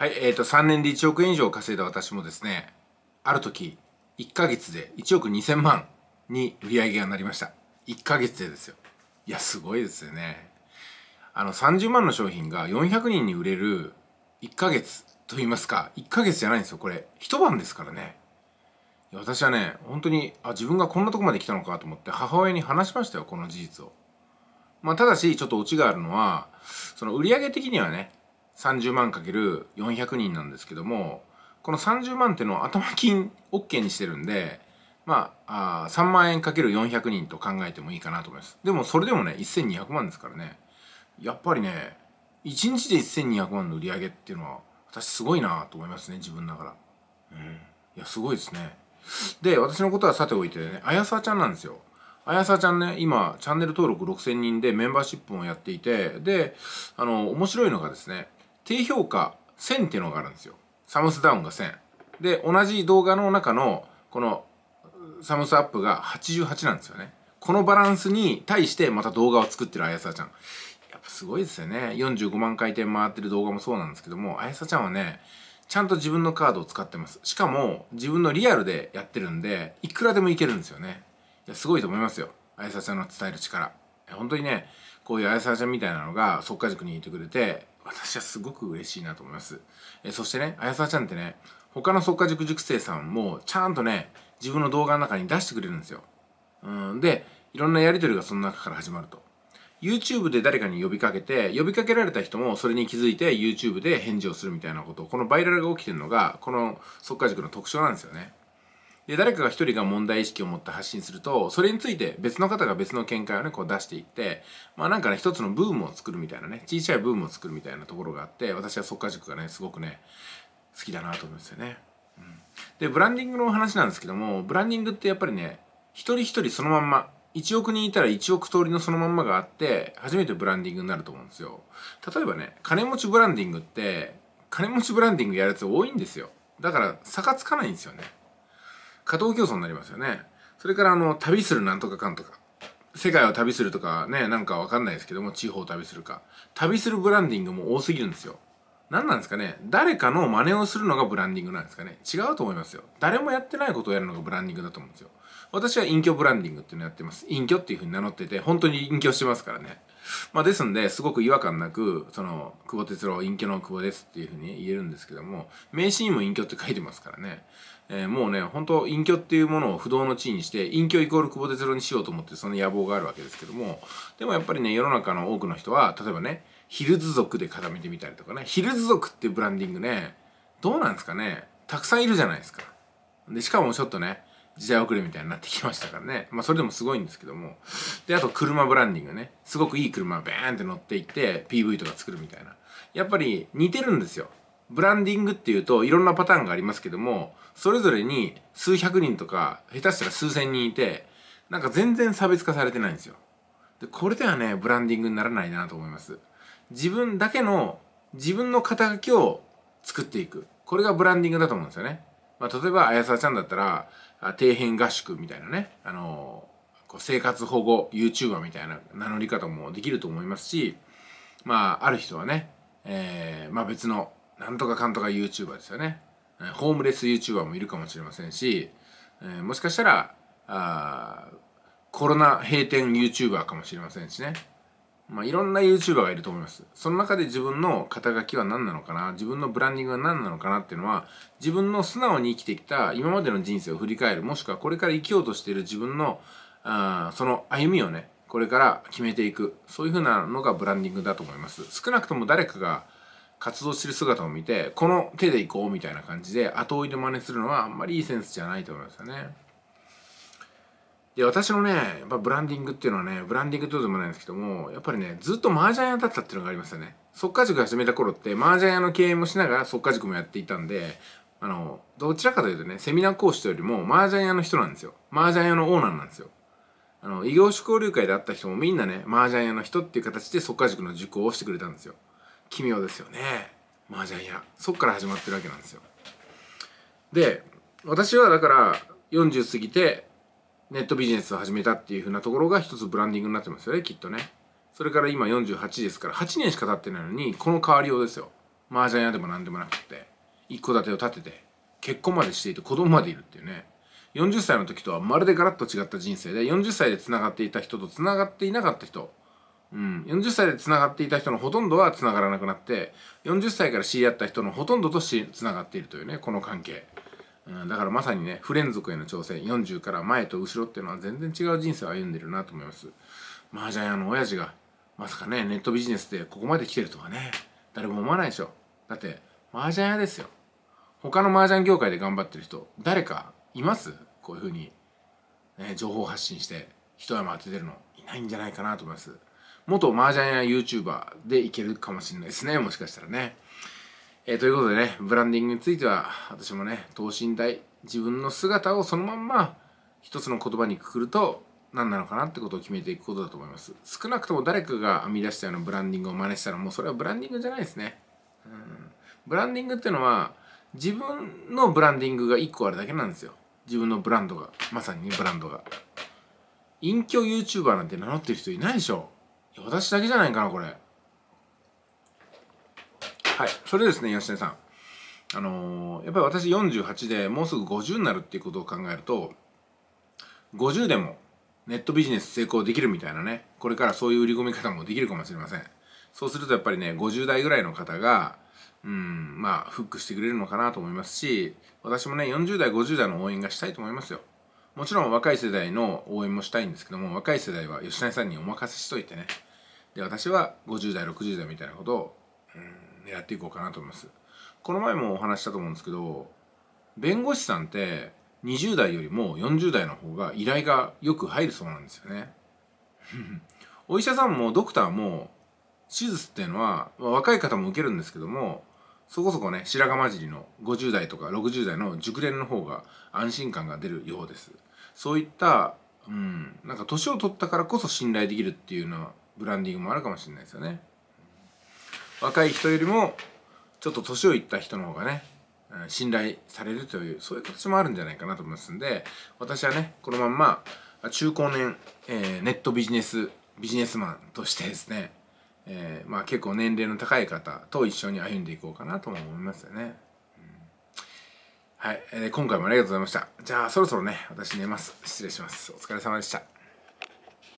はい、えっ、ー、と、3年で1億円以上稼いだ私もですね、ある時、1ヶ月で1億2000万に売り上げがなりました。1ヶ月でですよ。いや、すごいですよね。あの、30万の商品が400人に売れる1ヶ月と言いますか、1ヶ月じゃないんですよ、これ。一晩ですからね。私はね、本当に、あ、自分がこんなとこまで来たのかと思って母親に話しましたよ、この事実を。まあ、ただし、ちょっとオチがあるのは、その売上的にはね、30万かける400人なんですけどもこの30万っていうのは頭金 OK にしてるんでまああ3万円かける400人と考えてもいいかなと思いますでもそれでもね1200万ですからねやっぱりね1日で1200万の売り上げっていうのは私すごいなと思いますね自分ながらうんいやすごいですねで私のことはさておいてねあやさちゃんなんですよあやさちゃんね、今、チャンネル登録6000人でメンバーシップもやっていて、で、あの、面白いのがですね、低評価1000っていうのがあるんですよ。サムスダウンが1000。で、同じ動画の中の、この、サムスアップが88なんですよね。このバランスに対してまた動画を作ってるあやさちゃん。やっぱすごいですよね。45万回転回ってる動画もそうなんですけども、あやさちゃんはね、ちゃんと自分のカードを使ってます。しかも、自分のリアルでやってるんで、いくらでもいけるんですよね。いや、すごいと思いますよ。あやさちゃんの伝える力。本当にね、こういうあやさちゃんみたいなのが、っか。塾にいてくれて、私はすごく嬉しいなと思います。えそしてね、あやさちゃんってね、他の即家塾塾生さんもちゃんとね、自分の動画の中に出してくれるんですよ。うん、で、いろんなやりとりがその中から始まると。YouTube で誰かに呼びかけて、呼びかけられた人もそれに気づいて YouTube で返事をするみたいなこと、このバイラルが起きてるのが、この即家塾の特徴なんですよね。で誰かが一人が問題意識を持って発信するとそれについて別の方が別の見解をねこう出していってまあなんかね一つのブームを作るみたいなね小さいブームを作るみたいなところがあって私は速化塾がねすごくね好きだなと思うんですよね。うん、でブランディングの話なんですけどもブランディングってやっぱりね一人一人そのまんま1億人いたら1億通りのそのまんまがあって初めてブランディングになると思うんですよ例えばね金持ちブランディングって金持ちブランディングやるやつ多いんですよだから差がつかないんですよね過当競争になりますよね。それからあの、旅するなんとかかんとか。世界を旅するとかね、なんかわかんないですけども、地方を旅するか。旅するブランディングも多すぎるんですよ。何なんですかね誰かの真似をするのがブランディングなんですかね違うと思いますよ。誰もやってないことをやるのがブランディングだと思うんですよ。私は隠居ブランディングっていうのやってます。隠居っていうふうに名乗ってて、本当に隠居してますからね。まあ、ですんで、すごく違和感なく、その、久保哲郎、隠居の久保ですっていうふうに言えるんですけども、名ーにも隠居って書いてますからね。えー、もうね、本当隠居っていうものを不動の地位にして、隠居イコール久保哲郎にしようと思って、その野望があるわけですけども、でもやっぱりね、世の中の多くの人は、例えばね、ヒルズ族で固めてみたりとかね、ヒルズ族っていうブランディングね、どうなんですかね、たくさんいるじゃないですか。で、しかもちょっとね、時代遅れみたいになってきましたからね。まあそれでもすごいんですけども。で、あと車ブランディングね。すごくいい車ベーンって乗っていって PV とか作るみたいな。やっぱり似てるんですよ。ブランディングっていうといろんなパターンがありますけども、それぞれに数百人とか下手したら数千人いて、なんか全然差別化されてないんですよ。で、これではね、ブランディングにならないなと思います。自分だけの、自分の肩書きを作っていく。これがブランディングだと思うんですよね。まあ、例えば、あやさちゃんだったら、底辺合宿みたいなね、あのこう生活保護 YouTuber みたいな名乗り方もできると思いますし、まあ、ある人はね、えー、まあ別の、なんとかかんとか YouTuber ですよね。ホームレス YouTuber もいるかもしれませんし、えー、もしかしたら、あコロナ閉店 YouTuber かもしれませんしね。まあ、いろんな YouTuber がいると思います。その中で自分の肩書きは何なのかな、自分のブランディングは何なのかなっていうのは、自分の素直に生きてきた今までの人生を振り返る、もしくはこれから生きようとしている自分の、あその歩みをね、これから決めていく。そういうふうなのがブランディングだと思います。少なくとも誰かが活動してる姿を見て、この手でいこうみたいな感じで後追いで真似するのはあんまりいいセンスじゃないと思いますよね。で私のねやっぱブランディングっていうのはねブランディングとでもないんですけどもやっぱりねずっと麻雀屋だったっていうのがありますよね即家塾始めた頃って麻雀屋の経営もしながら即家塾もやっていたんであのどちらかというとねセミナー講師というよりも麻雀屋の人なんですよ麻雀屋のオーナーなんですよあの異業種交流会で会った人もみんなね麻雀屋の人っていう形で即家塾の受講をしてくれたんですよ奇妙ですよね麻雀屋そっから始まってるわけなんですよで私はだから40過ぎてネットビジネスを始めたっていうふうなところが一つブランディングになってますよねきっとねそれから今48ですから8年しか経ってないのにこの変わりようですよ麻雀屋でも何でもなくって一戸建てを建てて結婚までしていて子供までいるっていうね40歳の時とはまるでガラッと違った人生で40歳でつながっていた人とつながっていなかった人うん、40歳でつながっていた人のほとんどはつながらなくなって40歳から知り合った人のほとんどとつながっているというねこの関係うん、だからまさにね不連続への挑戦40から前と後ろっていうのは全然違う人生を歩んでるなと思います麻雀屋の親父がまさかねネットビジネスでここまで来てるとはね誰も思わないでしょだって麻雀屋ですよ他の麻雀業界で頑張ってる人誰かいますこういうふうに、ね、情報発信して一山当ててるのいないんじゃないかなと思います元麻雀や YouTuber でいけるかもしれないですねもしかしたらねえー、ということでね、ブランディングについては、私もね、等身大、自分の姿をそのまんま、一つの言葉にくくると、何なのかなってことを決めていくことだと思います。少なくとも誰かが編み出したようなブランディングを真似したら、もうそれはブランディングじゃないですね。うん、ブランディングっていうのは、自分のブランディングが1個あるだけなんですよ。自分のブランドが。まさに、ね、ブランドが。隠居 YouTuber なんて名乗ってる人いないでしょ。私だけじゃないかな、これ。はい、それですね吉根さんあのー、やっぱり私48でもうすぐ50になるっていうことを考えると50でもネットビジネス成功できるみたいなねこれからそういう売り込み方もできるかもしれませんそうするとやっぱりね50代ぐらいの方がうんまあフックしてくれるのかなと思いますし私もね40代50代の応援がしたいと思いますよもちろん若い世代の応援もしたいんですけども若い世代は吉成さんにお任せしといてねで私は50代60代みたいなことをうんやっていこうかなと思います。この前もお話したと思うんですけど、弁護士さんって20代よりも40代の方が依頼がよく入るそうなんですよね。お医者さんもドクターも手術っていうのは、まあ、若い方も受けるんですけども、そこそこね、白髪混じりの50代とか60代の熟練の方が安心感が出るようです。そういった、うん、なんか年を取ったからこそ信頼できるっていうのはブランディングもあるかもしれないですよね。若い人よりもちょっと年をいった人の方がね信頼されるというそういう形もあるんじゃないかなと思いますんで私はねこのまんま中高年、えー、ネットビジネスビジネスマンとしてですね、えー、まあ結構年齢の高い方と一緒に歩んでいこうかなとも思いますよね。うん、はい、えー、今回もありがとうございました。じゃあそろそろね、私寝ます。失礼します。お疲れ様でした。